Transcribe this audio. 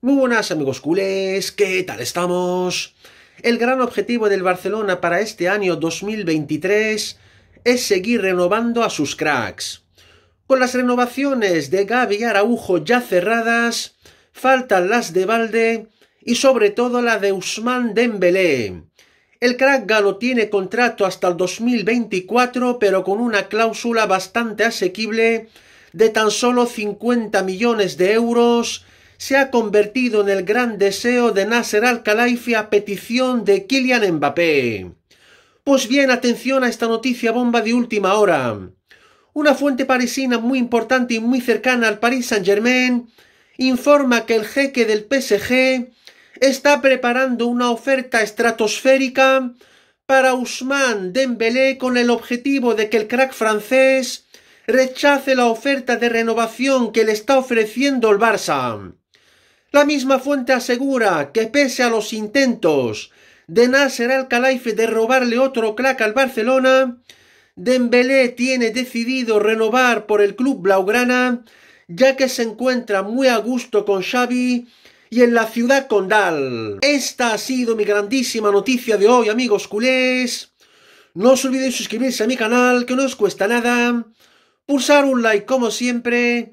Muy buenas amigos culés, ¿qué tal estamos? El gran objetivo del Barcelona para este año 2023 es seguir renovando a sus cracks. Con las renovaciones de Gaby y Araujo ya cerradas, faltan las de Valde y sobre todo la de Usman Dembélé. El crack galo tiene contrato hasta el 2024, pero con una cláusula bastante asequible de tan solo 50 millones de euros se ha convertido en el gran deseo de Nasser Al-Khelaifi a petición de Kylian Mbappé. Pues bien, atención a esta noticia bomba de última hora. Una fuente parisina muy importante y muy cercana al Paris Saint-Germain informa que el jeque del PSG está preparando una oferta estratosférica para Ousmane Dembélé con el objetivo de que el crack francés rechace la oferta de renovación que le está ofreciendo el Barça. La misma fuente asegura que pese a los intentos de Nasser Al-Khelaifi de robarle otro crack al Barcelona, Dembélé tiene decidido renovar por el club blaugrana, ya que se encuentra muy a gusto con Xavi y en la ciudad condal. Esta ha sido mi grandísima noticia de hoy, amigos culés. No os olvidéis suscribirse a mi canal, que no os cuesta nada. Pulsar un like como siempre